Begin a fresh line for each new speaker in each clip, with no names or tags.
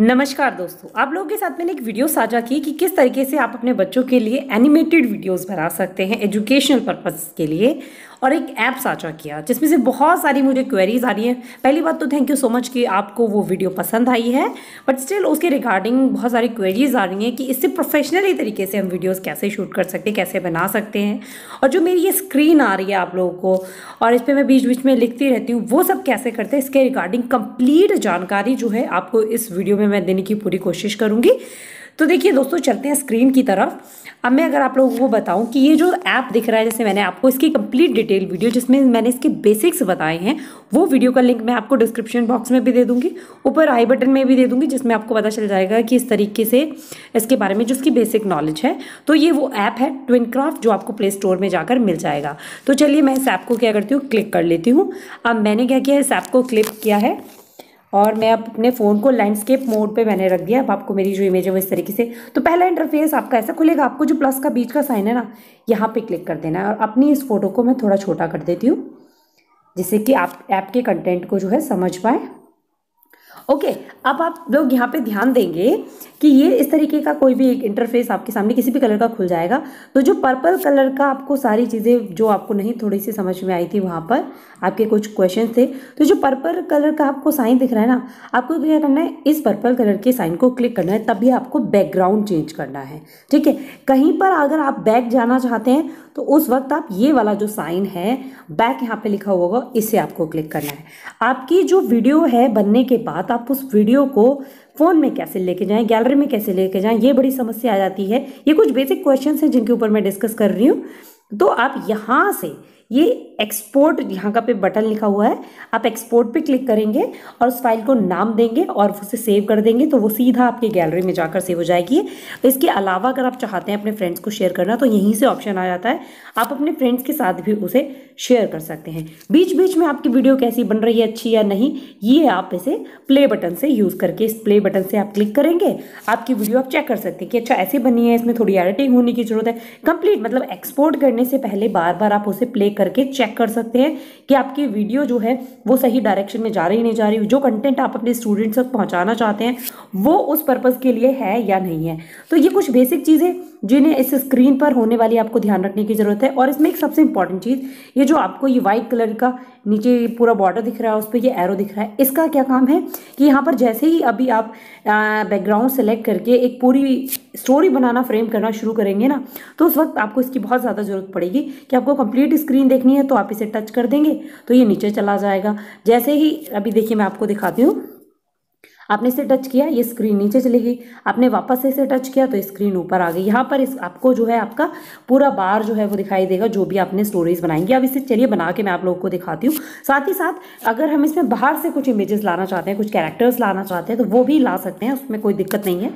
नमस्कार दोस्तों आप लोगों के साथ मैंने एक वीडियो साझा की कि किस तरीके से आप अपने बच्चों के लिए एनिमेटेड वीडियोस बना सकते हैं एजुकेशनल पर्पज़ के लिए और एक ऐप साझा किया जिसमें से बहुत सारी मुझे क्वेरीज आ रही हैं पहली बात तो थैंक यू सो मच कि आपको वो वीडियो पसंद आई है बट स्टिल उसके रिगार्डिंग बहुत सारी क्वेरीज आ रही हैं कि इससे प्रोफेशनली तरीके से हम वीडियोज़ कैसे शूट कर सकते हैं कैसे बना सकते हैं और जो मेरी ये स्क्रीन आ रही है आप लोगों को और इस पर मैं बीच बीच में लिखती रहती हूँ वो सब कैसे करते हैं इसके रिगार्डिंग कम्प्लीट जानकारी जो है आपको इस वीडियो में मैं देने की पूरी कोशिश करूँगी तो देखिए दोस्तों चलते हैं स्क्रीन की तरफ अब मैं अगर आप लोगों को बताऊं कि ये जो ऐप दिख रहा है जैसे मैंने आपको इसकी कंप्लीट डिटेल वीडियो जिसमें मैंने इसके बेसिक्स बताए हैं वो वीडियो का लिंक मैं आपको डिस्क्रिप्शन बॉक्स में भी दे दूंगी ऊपर आई बटन में भी दे दूंगी जिसमें आपको पता चल जाएगा कि इस तरीके से इसके बारे में जो उसकी बेसिक नॉलेज है तो ये वो ऐप है ट्विनक्राफ्ट जो आपको प्ले स्टोर में जाकर मिल जाएगा तो चलिए मैं इस ऐप को क्या करती हूँ क्लिक कर लेती हूँ अब मैंने क्या किया इस ऐप को क्लिक किया है और मैं अब अपने फ़ोन को लैंडस्केप मोड पे मैंने रख दिया अब आपको मेरी जो इमेज है वो इस तरीके से तो पहला इंटरफेस आपका ऐसा खुलेगा आपको जो प्लस का बीच का साइन है ना यहाँ पे क्लिक कर देना है और अपनी इस फ़ोटो को मैं थोड़ा छोटा कर देती हूँ जिससे कि आप ऐप के कंटेंट को जो है समझ पाएँ ओके अब आप लोग यहाँ पे ध्यान देंगे कि ये इस तरीके का कोई भी एक इंटरफेस आपके सामने किसी भी कलर का खुल जाएगा तो जो पर्पल कलर का आपको सारी चीज़ें जो आपको नहीं थोड़ी सी समझ में आई थी वहाँ पर आपके कुछ क्वेश्चन थे तो जो पर्पल कलर का आपको साइन दिख रहा है ना आपको क्या करना है इस पर्पल कलर के साइन को क्लिक करना है तभी आपको बैकग्राउंड चेंज करना है ठीक है कहीं पर अगर आप बैक जाना चाहते हैं तो उस वक्त आप ये वाला जो साइन है बैक यहाँ पर लिखा हुआ होगा इसे आपको क्लिक करना है आपकी जो वीडियो है बनने के बाद आप उस वीडियो को फ़ोन में कैसे लेके जाएं गैलरी में कैसे लेके जाएं ये बड़ी समस्या आ जाती है ये कुछ बेसिक क्वेश्चन हैं जिनके ऊपर मैं डिस्कस कर रही हूँ तो आप यहाँ से ये एक्सपोर्ट यहाँ का पे बटन लिखा हुआ है आप एक्सपोर्ट पे क्लिक करेंगे और उस फाइल को नाम देंगे और उसे सेव कर देंगे तो वो सीधा आपके गैलरी में जाकर सेव हो जाएगी तो इसके अलावा अगर आप चाहते हैं अपने फ्रेंड्स को शेयर करना तो यहीं से ऑप्शन आ जाता है आप अपने फ्रेंड्स के साथ भी उसे शेयर कर सकते हैं बीच बीच में आपकी वीडियो कैसी बन रही है अच्छी या नहीं ये आप इसे प्ले बटन से यूज़ करके इस प्ले बटन से आप क्लिक करेंगे आपकी वीडियो आप चेक कर सकते हैं कि अच्छा ऐसे बनी है इसमें थोड़ी एडिटिंग होने की ज़रूरत है कंप्लीट मतलब एक्सपोर्ट करने से पहले बार बार आप उसे प्ले करके चेक चेक कर सकते हैं कि आपकी वीडियो जो है वो सही डायरेक्शन में जा रही नहीं जा रही जो कंटेंट आप अपने स्टूडेंट्स तक पहुंचाना चाहते हैं वो उस पर्पज़ के लिए है या नहीं है तो ये कुछ बेसिक चीज़ें जिन्हें इस स्क्रीन पर होने वाली आपको ध्यान रखने की ज़रूरत है और इसमें एक सबसे इंपॉर्टेंट चीज़ ये जो आपको ये व्हाइट कलर का नीचे पूरा बॉर्डर दिख रहा है उस पर ये एरो दिख रहा है इसका क्या काम है कि यहाँ पर जैसे ही अभी आप बैकग्राउंड सेलेक्ट करके एक पूरी स्टोरी बनाना फ्रेम करना शुरू करेंगे ना तो उस वक्त आपको इसकी बहुत ज़्यादा ज़रूरत पड़ेगी कि आपको कंप्लीट स्क्रीन देखनी है तो आप इसे टच कर देंगे तो ये नीचे चला जाएगा जैसे ही अभी देखिए मैं आपको दिखाती हूँ आपने इसे टच किया ये स्क्रीन नीचे चली गई आपने वापस से इसे टच किया तो स्क्रीन ऊपर आ गई यहाँ पर इस आपको जो है आपका पूरा बार जो है वो दिखाई देगा जो भी आपने स्टोरीज बनाएंगी अब इसे चलिए बना के मैं आप लोगों को दिखाती हूँ साथ ही साथ अगर हम इसमें बाहर से कुछ इमेजेस लाना चाहते हैं कुछ कैरेक्टर्स लाना चाहते हैं तो वो भी ला सकते हैं उसमें कोई दिक्कत नहीं है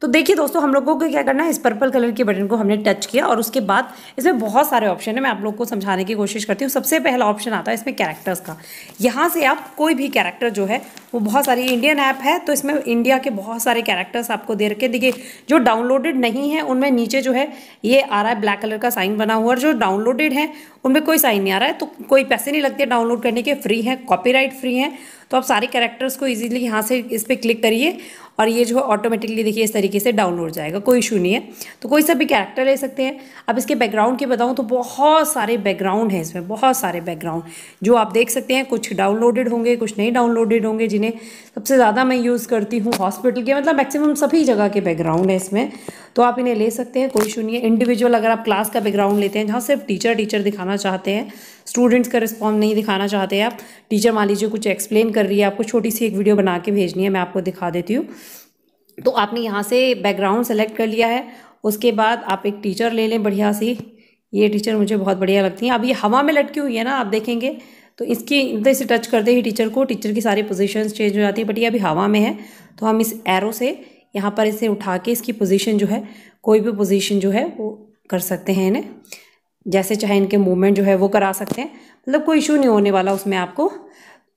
तो देखिए दोस्तों हम लोगों को क्या करना है इस पर्पल कलर के बटन को हमने टच किया और उसके बाद इसमें बहुत सारे ऑप्शन है मैं आप लोग को समझाने की कोशिश करती हूँ सबसे पहला ऑप्शन आता है इसमें कैरेक्टर्स का यहाँ से आप कोई भी कैरेक्टर जो है वो बहुत सारी इंडियन ऐप है तो इसमें इंडिया के बहुत सारे कैरेक्टर्स आपको दे रखे देखिए जो डाउनलोडेड नहीं है उनमें नीचे जो है ये आ रहा है ब्लैक कलर का साइन बना हुआ और जो डाउनलोडेड है उनमें कोई साइन नहीं आ रहा है तो कोई पैसे नहीं लगते डाउनलोड करने के फ्री हैं कॉपीराइट फ्री हैं तो आप सारे कैरेक्टर्स को इजीली यहाँ से इस पर क्लिक करिए और ये जो है ऑटोमेटिकली देखिए इस तरीके से डाउनलोड जाएगा कोई इशू नहीं है तो कोई सा भी कैरेक्टर ले सकते हैं अब इसके बैकग्राउंड की बताऊँ तो बहुत सारे बैकग्राउंड हैं इसमें बहुत सारे बैकग्राउंड जो आप देख सकते हैं कुछ डाउनलोडेड होंगे कुछ नहीं डाउनलोडेड होंगे जिन्हें सबसे ज़्यादा मैं यूज़ करती हूँ हॉस्पिटल के मतलब मैक्सिमम सभी जगह के बैकग्राउंड है इसमें तो आप इन्हें ले सकते हैं कोई इशू नहीं है इंडिविजुअल अगर आप क्लास का बैकग्राउंड लेते हैं जहाँ सिर्फ टीचर टीचर दिखाना चाहते हैं स्टूडेंट्स का रिस्पॉन्स नहीं दिखाना चाहते आप टीचर मान लीजिए कुछ एक्सप्लेन कर रही है आपको छोटी सी एक वीडियो बना के भेजनी है मैं आपको दिखा देती हूँ तो आपने यहाँ से बैकग्राउंड सेलेक्ट कर लिया है उसके बाद आप एक टीचर ले लें बढ़िया सी ये टीचर मुझे बहुत बढ़िया लगती हैं अब ये हवा में लटकी हुई है ना आप देखेंगे तो इसकी इधर से टच करते ही टीचर को टीचर की सारी पोजीशंस चेंज हो जाती है बट ये अभी हवा में है तो हम इस एरो से यहाँ पर इसे उठा के इसकी पोजीशन जो है कोई भी पोजीशन जो है वो कर सकते हैं इन्हें जैसे चाहे इनके मूवमेंट जो है वो करा सकते हैं मतलब कोई इशू नहीं होने वाला उसमें आपको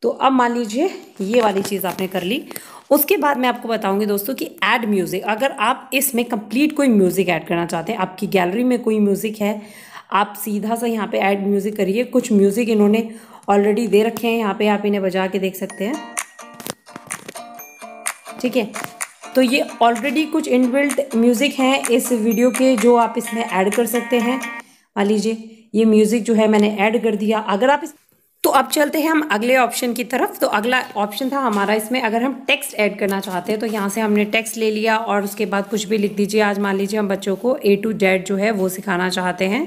तो अब मान लीजिए ये वाली चीज़ आपने कर ली उसके बाद मैं आपको बताऊंगी दोस्तों कि ऐड म्यूज़िक अगर आप इसमें कंप्लीट कोई म्यूज़िक ऐड करना चाहते हैं आपकी गैलरी में कोई म्यूज़िक है आप सीधा सा यहाँ पे ऐड म्यूज़िक करिए कुछ म्यूज़िक इन्होंने ऑलरेडी दे रखे हैं यहाँ पे आप इन्हें बजा के देख सकते हैं ठीक है तो ये ऑलरेडी कुछ इनबिल्ट म्यूज़िक हैं इस वीडियो के जो आप इसमें ऐड कर सकते हैं आ लीजिए ये म्यूज़िक जो है मैंने ऐड कर दिया अगर आप इस तो अब चलते हैं हम अगले ऑप्शन की तरफ तो अगला ऑप्शन था हमारा इसमें अगर हम टेक्स्ट ऐड करना चाहते हैं तो यहाँ से हमने टेक्स्ट ले लिया और उसके बाद कुछ भी लिख दीजिए आज मान लीजिए हम बच्चों को ए टू जेड जो है वो सिखाना चाहते हैं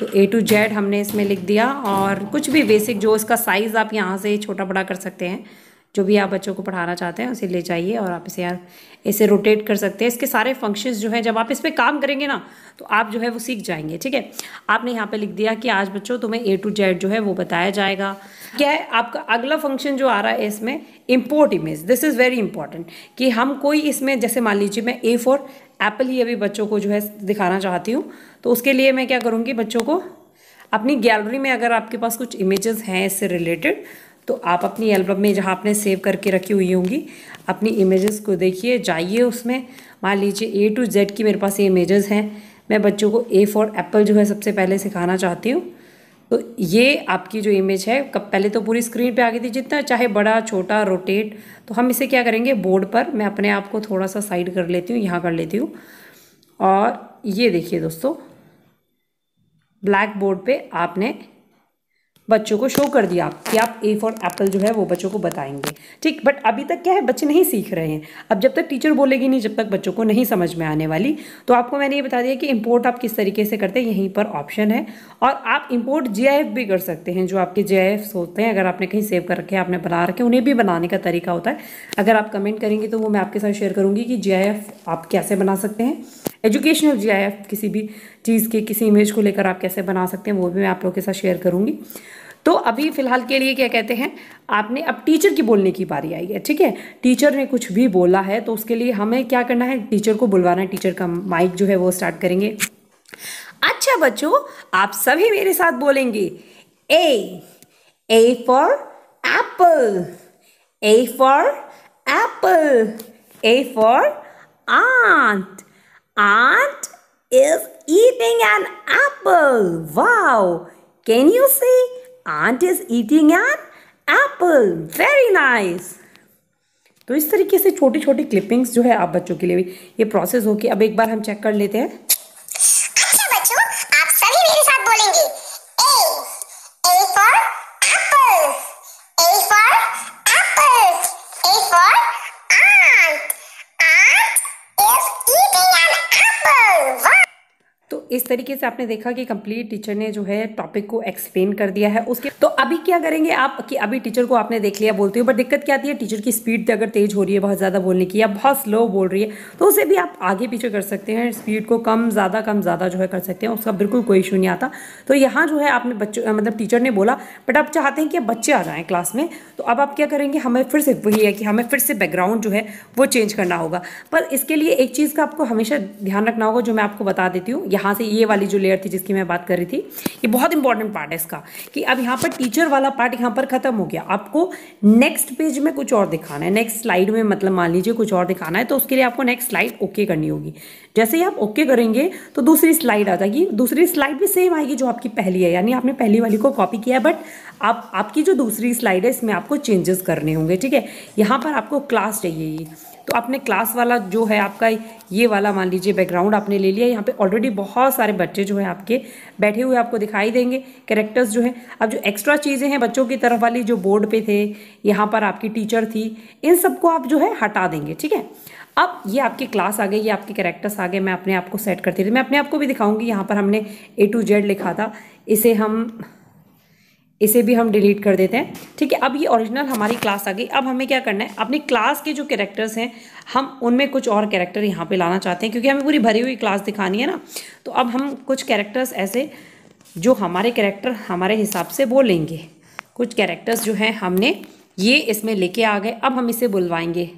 तो ए टू जेड हमने इसमें लिख दिया और कुछ भी बेसिक जो इसका साइज़ आप यहाँ से छोटा बड़ा कर सकते हैं जो भी आप बच्चों को पढ़ाना चाहते हैं उसे ले जाइए और आप इसे यार इसे रोटेट कर सकते हैं इसके सारे फंक्शंस जो है जब आप इस पर काम करेंगे ना तो आप जो है वो सीख जाएंगे ठीक है आपने यहाँ पे लिख दिया कि आज बच्चों तुम्हें ए टू जेड जो है वो बताया जाएगा क्या है आपका अगला फंक्शन जो आ रहा है इसमें import image this is very important कि हम कोई इसमें जैसे मान लीजिए मैं ए फॉर एप्पल ही अभी बच्चों को जो है दिखाना चाहती हूँ तो उसके लिए मैं क्या करूँगी बच्चों को अपनी गैलरी में अगर आपके पास कुछ इमेजेस हैं इससे रिलेटेड तो आप अपनी एल्बम में जहाँ आपने सेव करके रखी हुई होंगी अपनी इमेजेस को देखिए जाइए उसमें मान लीजिए ए टू जेड की मेरे पास ये इमेजेस हैं मैं बच्चों को ए फॉर एप्पल जो है सबसे पहले सिखाना चाहती हूँ तो ये आपकी जो इमेज है कब पहले तो पूरी स्क्रीन पे आ गई थी जितना चाहे बड़ा छोटा रोटेट तो हम इसे क्या करेंगे बोर्ड पर मैं अपने आप को थोड़ा सा साइड कर लेती हूँ यहाँ कर लेती हूँ और ये देखिए दोस्तों ब्लैक बोर्ड पर आपने बच्चों को शो कर दिया आप कि आप ए फॉर एप्पल जो है वो बच्चों को बताएंगे ठीक बट अभी तक क्या है बच्चे नहीं सीख रहे हैं अब जब तक टीचर बोलेगी नहीं जब तक बच्चों को नहीं समझ में आने वाली तो आपको मैंने ये बता दिया कि इम्पोर्ट आप किस तरीके से करते हैं यहीं पर ऑप्शन है और आप इम्पोर्ट जे भी कर सकते हैं जो आपके जे होते हैं अगर आपने कहीं सेव कर रखे हैं आपने बना रखे उन्हें भी बनाने का तरीका होता है अगर आप कमेंट करेंगे तो वो मैं आपके साथ शेयर करूँगी कि जे आप कैसे बना सकते हैं एजुकेशनल जे किसी भी चीज़ के किसी इमेज को लेकर आप कैसे बना सकते हैं वो भी मैं आप लोगों के साथ शेयर करूंगी तो अभी फ़िलहाल के लिए क्या कहते हैं आपने अब टीचर की बोलने की बारी आई है ठीक है टीचर ने कुछ भी बोला है तो उसके लिए हमें क्या करना है टीचर को बुलवाना है टीचर का माइक जो है वो स्टार्ट करेंगे अच्छा बच्चों आप सभी मेरे साथ बोलेंगे A A for apple A for apple A for ant ant is eating an apple. Wow! Can you see? Aunt is eating an apple. Very nice. तो इस तरीके से छोटी छोटी क्लिपिंग्स जो है आप बच्चों के लिए भी ये प्रोसेस होके अब एक बार हम चेक कर लेते हैं इस तरीके से आपने देखा कि कंप्लीट टीचर ने जो है टॉपिक को एक्सप्लेन कर दिया है उसके तो अभी क्या करेंगे आप कि अभी टीचर को आपने देख लिया बोलते हो बट दिक्कत क्या आती है टीचर की स्पीड अगर तेज हो रही है बहुत ज़्यादा बोलने की या बहुत स्लो बोल रही है तो उसे भी आप आगे पीछे कर सकते हैं स्पीड को कम ज़्यादा कम ज़्यादा जो है कर सकते हैं उसका बिल्कुल कोई इशू नहीं आता तो यहाँ जो है आपने बच्चों मतलब टीचर ने बोला बट आप चाहते हैं कि बच्चे आ जाए क्लास में तो अब आप क्या करेंगे हमें फिर से वही है कि हमें फिर से बैकग्राउंड जो है वो चेंज करना होगा पर इसके लिए एक चीज़ का आपको हमेशा ध्यान रखना होगा जो मैं आपको बता देती हूँ यहाँ से ये वाली जो लेयर थी जिसकी मैं बात कर रही थी ये बहुत इंपॉर्टेंट पार्ट है इसका कि अब यहाँ पर टीचर वाला पार्ट यहाँ पर खत्म हो गया आपको नेक्स्ट पेज में कुछ और दिखाना है नेक्स्ट स्लाइड में मतलब मान लीजिए कुछ और दिखाना है तो उसके लिए आपको नेक्स्ट स्लाइड ओके करनी होगी जैसे ही आप ओके करेंगे तो दूसरी स्लाइड आ जाएगी दूसरी स्लाइड भी सेम आएगी जो आपकी पहली है यानी आपने पहली वाली को कॉपी किया है बट आप आपकी जो दूसरी स्लाइड है इसमें आपको चेंजेस करने होंगे ठीक है यहाँ पर आपको क्लास चाहिए ये तो आपने क्लास वाला जो है आपका ये वाला मान लीजिए बैकग्राउंड आपने ले लिया यहाँ पे ऑलरेडी बहुत सारे बच्चे जो हैं आपके बैठे हुए आपको दिखाई देंगे कैरेक्टर्स जो हैं अब जो एक्स्ट्रा चीज़ें हैं बच्चों की तरफ वाली जो बोर्ड पे थे यहाँ पर आपकी टीचर थी इन सबको आप जो है हटा देंगे ठीक है अब ये आपकी क्लास आ गई ये आपके कैरेक्टर्स आ गए मैं अपने आप को सेट करती रही मैं अपने आप को भी दिखाऊंगी यहाँ पर हमने ए टू जेड लिखा था इसे हम इसे भी हम डिलीट कर देते हैं ठीक है अब ये ओरिजिनल हमारी क्लास आ गई अब हमें क्या करना है अपनी क्लास के जो कैरेक्टर्स हैं हम उनमें कुछ और कैरेक्टर यहाँ पे लाना चाहते हैं क्योंकि हमें पूरी भरी हुई क्लास दिखानी है ना तो अब हम कुछ कैरेक्टर्स ऐसे जो हमारे कैरेक्टर हमारे हिसाब से वो लेंगे कुछ कैरेक्टर्स जो हैं हमने ये इसमें लेके आ गए अब हम इसे बुलवाएंगे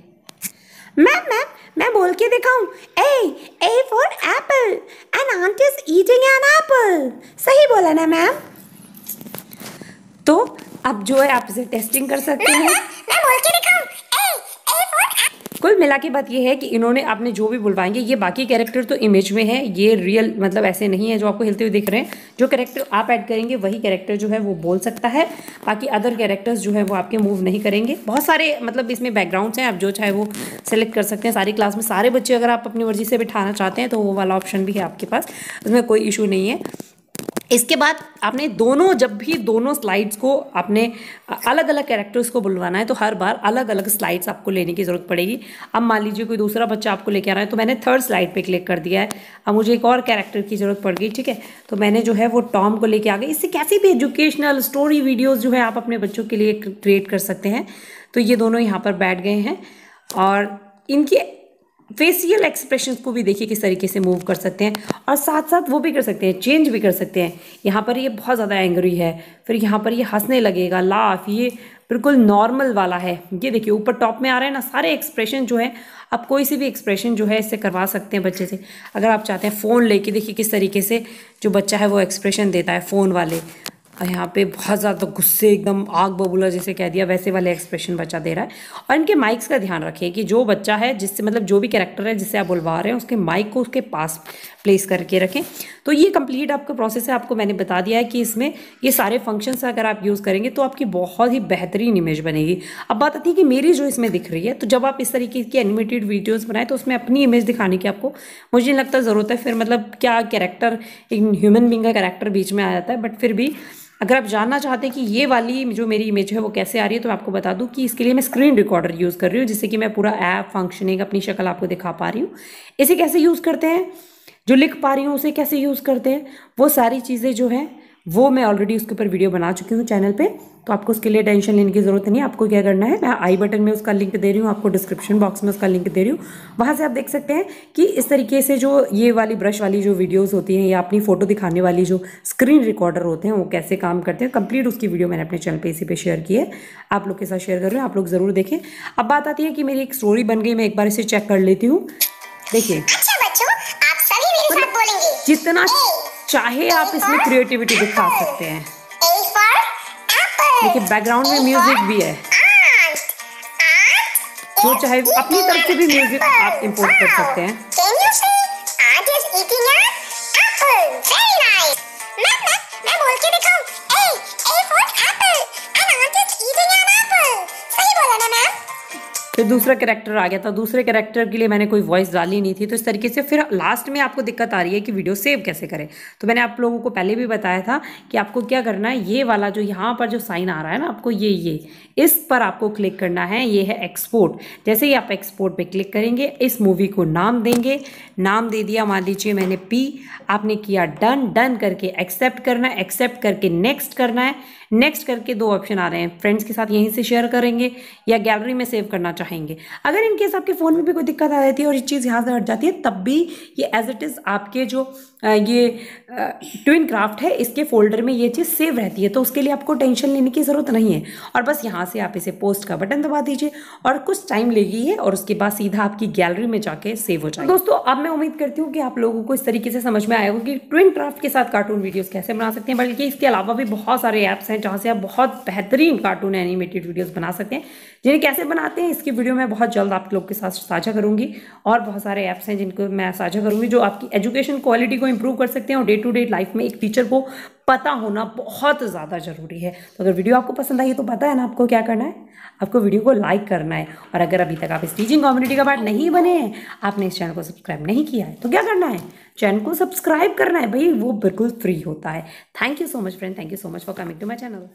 मैम मैम मैं बोल के दिखाऊं A A for apple an ant is eating an apple सही बोला ना मैम तो अब जो है आप इसे टेस्टिंग कर सकते हैं मैं बोल के दिखाऊं कुल मिला के बात ये है कि इन्होंने आपने जो भी बुलवाएंगे ये बाकी कैरेक्टर तो इमेज में है ये रियल मतलब ऐसे नहीं है जो आपको हिलते हुए दिख रहे हैं जो कैरेक्टर आप ऐड करेंगे वही कैरेक्टर जो है वो बोल सकता है बाकी अदर कैरेक्टर्स जो है वो आपके मूव नहीं करेंगे बहुत सारे मतलब इसमें बैकग्राउंड्स हैं आप जो चाहे वो सेलेक्ट कर सकते हैं सारी क्लास में सारे बच्चे अगर आप अपनी मर्जी से बिठाना चाहते हैं तो वो वाला ऑप्शन भी है आपके पास उसमें कोई इशू नहीं है इसके बाद आपने दोनों जब भी दोनों स्लाइड्स को आपने अलग अलग कैरेक्टर्स को बुलवाना है तो हर बार अलग अलग स्लाइड्स आपको लेने की ज़रूरत पड़ेगी अब मान लीजिए कोई दूसरा बच्चा आपको लेके आ रहा है तो मैंने थर्ड स्लाइड पे क्लिक कर दिया है अब मुझे एक और कैरेक्टर की ज़रूरत पड़ गई ठीक है तो मैंने जो है वो टॉम को लेकर आ गई इससे कैसी भी एजुकेशनल स्टोरी वीडियोज़ जो है आप अपने बच्चों के लिए क्रिएट कर सकते हैं तो ये दोनों यहाँ पर बैठ गए हैं और इनकी फेसियल एक्सप्रेशन को भी देखिए किस तरीके से मूव कर सकते हैं और साथ साथ वो भी कर सकते हैं चेंज भी कर सकते हैं यहाँ पर ये बहुत ज़्यादा एंग्री है फिर यहाँ पर ये हंसने लगेगा लाफ ये बिल्कुल नॉर्मल वाला है ये देखिए ऊपर टॉप में आ रहा है ना सारे एक्सप्रेशन जो है आप कोई सी भी एक्सप्रेशन जो है इससे करवा सकते हैं बच्चे से अगर आप चाहते हैं फ़ोन लेके देखिए किस तरीके से जो बच्चा है वो एक्सप्रेशन देता है फ़ोन वाले और यहाँ पे बहुत ज़्यादा गुस्से एकदम आग बबूला जैसे कह दिया वैसे वाले एक्सप्रेशन बच्चा दे रहा है और इनके माइक्स का ध्यान रखिए कि जो बच्चा है जिससे मतलब जो भी कैरेक्टर है जिससे आप बुलवा रहे हैं उसके माइक को उसके पास प्लेस करके रखें तो ये कंप्लीट आपका प्रोसेस है आपको मैंने बता दिया है कि इसमें ये सारे फंक्शंस अगर आप यूज़ करेंगे तो आपकी बहुत ही बेहतरीन इमेज बनेगी अब बात आती है कि मेरी जो इसमें दिख रही है तो जब आप इस तरीके की एनिमेटेड वीडियोज़ बनाएं तो उसमें अपनी इमेज दिखाने की आपको मुझे नहीं लगता ज़रूरत है फिर मतलब क्या कैरेक्टर एक ह्यूमन बींग का कैरेक्टर बीच में आ जाता है बट फिर भी अगर आप जानना चाहते हैं कि ये वाली जो मेरी इमेज है वो कैसे आ रही है तो मैं आपको बता दूं कि इसके लिए मैं स्क्रीन रिकॉर्डर यूज़ कर रही हूँ जिससे कि मैं पूरा ऐप फंक्शनिंग अपनी शक्ल आपको दिखा पा रही हूँ इसे कैसे यूज़ करते हैं जो लिख पा रही हूँ उसे कैसे यूज़ करते हैं वो सारी चीज़ें जो हैं वो मैं ऑलरेडी उसके ऊपर वीडियो बना चुकी हूँ चैनल पे तो आपको उसके लिए टेंशन लेने की ज़रूरत नहीं आपको क्या करना है मैं आई बटन में उसका लिंक दे रही हूँ आपको डिस्क्रिप्शन बॉक्स में उसका लिंक दे रही हूँ वहाँ से आप देख सकते हैं कि इस तरीके से जो ये वाली ब्रश वाली जो वीडियोज़ होती हैं या अपनी फ़ोटो दिखाने वाली जो स्क्रीन रिकॉर्डर होते हैं वो कैसे काम करते हैं कंप्लीट उसकी वीडियो मैंने अपने चैनल पर इसी पर शेयर की है आप लोग के साथ शेयर कर रहे हैं आप लोग ज़रूर देखें अब बात आती है कि मेरी एक स्टोरी बन गई मैं एक बार इसे चेक कर लेती हूँ देखिए अच्छा जितना चाहे आप इसमें क्रिएटिविटी दिखा सकते हैं देखिए बैकग्राउंड में म्यूजिक भी है जो चाहे अपनी तरफ से भी म्यूजिक आप इम्पोर्ट कर सकते हैं फिर दूसरा कैरेक्टर आ गया था दूसरे कैरेक्टर के लिए मैंने कोई वॉइस डाली नहीं थी तो इस तरीके से फिर लास्ट में आपको दिक्कत आ रही है कि वीडियो सेव कैसे करें तो मैंने आप लोगों को पहले भी बताया था कि आपको क्या करना है ये वाला जो यहाँ पर जो साइन आ रहा है ना आपको ये ये इस पर आपको क्लिक करना है ये है एक्सपोर्ट जैसे ही आप एक्सपोर्ट पर क्लिक करेंगे इस मूवी को नाम देंगे नाम दे दिया मान लीजिए मैंने पी आपने किया डन डन करके एक्सेप्ट करना है एक्सेप्ट करके नेक्स्ट करना है नेक्स्ट करके दो ऑप्शन आ रहे हैं फ्रेंड्स के साथ यहीं से शेयर करेंगे या गैलरी में सेव करना चाहेंगे अगर इनकेस आपके फ़ोन में भी कोई दिक्कत आ जाती है और ये चीज़ यहाँ से हट जाती है तब भी ये एज इट इज़ आपके जो ये ट्विन क्राफ्ट है इसके फोल्डर में ये चीज़ सेव रहती है तो उसके लिए आपको टेंशन लेने की ज़रूरत नहीं है और बस यहाँ से आप इसे पोस्ट का बटन दबा दीजिए और कुछ टाइम लेगी है और उसके बाद सीधा आपकी गैलरी में जाके सेव हो जाए दोस्तों अब मैं उम्मीद करती हूँ कि आप लोगों को इस तरीके से समझ में आएगा कि ट्विन क्राफ्ट के साथ कार्टून वीडियोज़ कैसे बना सकते हैं बल्कि इसके अलावा भी बहुत सारे ऐप्स हैं हैं जहाँ से आप बहुत बेहतरीन कार्टून एनिमेटेड वीडियोस बना सकते हैं जिन्हें कैसे बनाते हैं इसकी वीडियो मैं बहुत जल्द आप लोग के साथ साझा करूंगी और बहुत सारे ऐप्स हैं जिनको मैं साझा करूंगी जो आपकी एजुकेशन क्वालिटी को इम्प्रूव कर सकते हैं और डे टू डे लाइफ में एक टीचर को पता होना बहुत ज़्यादा ज़रूरी है तो अगर वीडियो आपको पसंद आई तो पता है ना आपको क्या करना है आपको वीडियो को लाइक करना है और अगर अभी तक आप इस टीचिंग कम्युनिटी का पार्ट नहीं बने हैं आपने इस चैनल को सब्सक्राइब नहीं किया है तो क्या करना है चैनल को सब्सक्राइब करना है भाई वो बिल्कुल फ्री होता है thank you so much friend thank you so much for coming to my channel